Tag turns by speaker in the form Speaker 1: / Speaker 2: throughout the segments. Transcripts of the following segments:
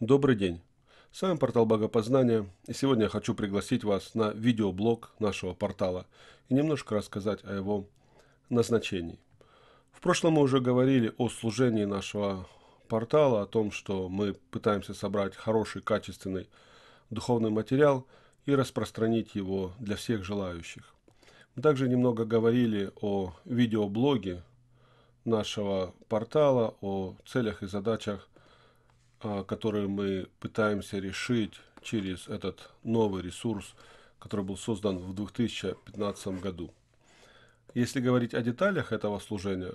Speaker 1: Добрый день! С вами портал Богопознания, и сегодня я хочу пригласить вас на видеоблог нашего портала и немножко рассказать о его назначении. В прошлом мы уже говорили о служении нашего портала, о том, что мы пытаемся собрать хороший, качественный духовный материал и распространить его для всех желающих. Мы также немного говорили о видеоблоге нашего портала, о целях и задачах – а, который мы пытаемся решить через этот новый ресурс, который был создан в 2015 году. Если говорить о деталях этого служения,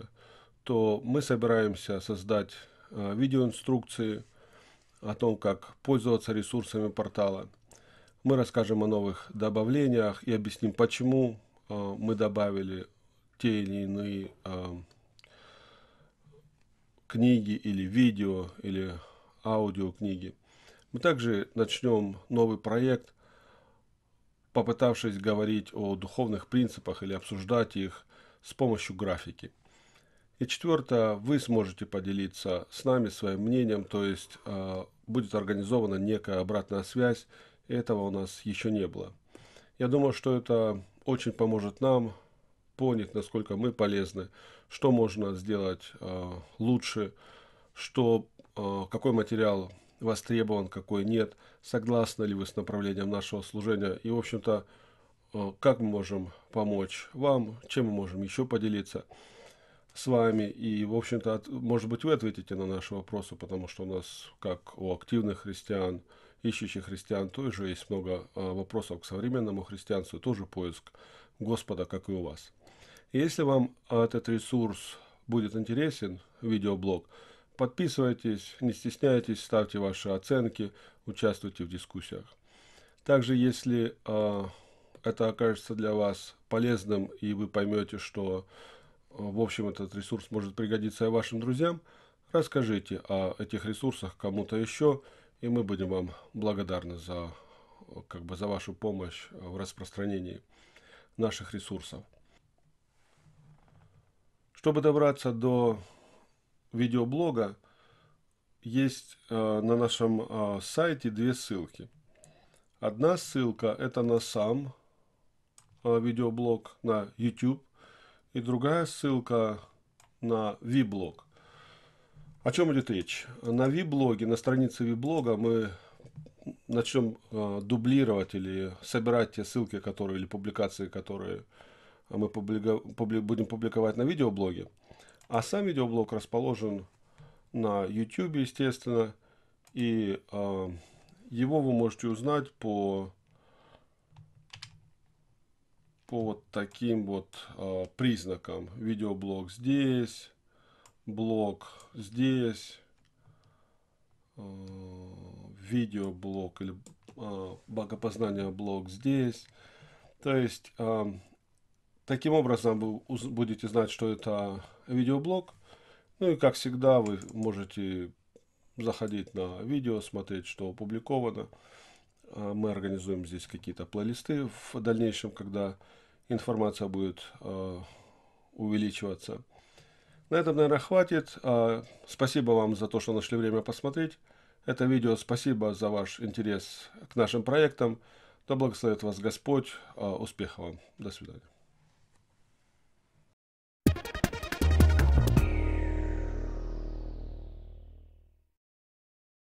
Speaker 1: то мы собираемся создать а, видеоинструкции о том, как пользоваться ресурсами портала. Мы расскажем о новых добавлениях и объясним, почему а, мы добавили те или иные книги или видео или аудиокниги. Мы также начнем новый проект, попытавшись говорить о духовных принципах или обсуждать их с помощью графики. И четвертое, вы сможете поделиться с нами своим мнением, то есть э, будет организована некая обратная связь, этого у нас еще не было. Я думаю, что это очень поможет нам понять, насколько мы полезны, что можно сделать э, лучше, что Э, какой материал востребован, какой нет, согласны ли вы с направлением нашего служения и, в общем-то, э, как мы можем помочь вам, чем мы можем еще поделиться с вами. И, в общем-то, может быть, вы ответите на наши вопросы, потому что у нас, как у активных христиан, ищущих христиан, тоже есть много э, вопросов к современному христианству, тоже поиск Господа, как и у вас. Если вам этот ресурс будет интересен, видеоблог, Подписывайтесь, не стесняйтесь, ставьте ваши оценки, участвуйте в дискуссиях. Также, если э, это окажется для вас полезным и вы поймете, что, а, в общем, этот ресурс может пригодиться и вашим друзьям, расскажите о этих ресурсах кому-то еще, и мы будем вам благодарны за, как бы, за вашу помощь в распространении наших ресурсов. Чтобы добраться до видеоблога есть э, на нашем э, сайте две ссылки. Одна ссылка это на сам э, видеоблог на YouTube и другая ссылка на виблог. О чем идет речь? На виблоге, на странице виблога мы начнем э, дублировать или собирать те ссылки, которые или публикации, которые мы публика, публи, будем публиковать на видеоблоге. А сам видеоблог расположен на YouTube, естественно. И э, его вы можете узнать по, по вот таким вот э, признакам. Видеоблог здесь, блог здесь, э, видеоблог или э, богопознание блог здесь. То есть... Э, Таким образом вы будете знать, что это видеоблог. Ну и как всегда вы можете заходить на видео, смотреть, что опубликовано. А мы организуем здесь какие-то плейлисты в дальнейшем, когда информация будет а, увеличиваться. На этом, наверное, хватит. А, спасибо вам за то, что нашли время посмотреть это видео. Спасибо за ваш интерес к нашим проектам. Да благословит вас Господь. Успехов вам. До свидания.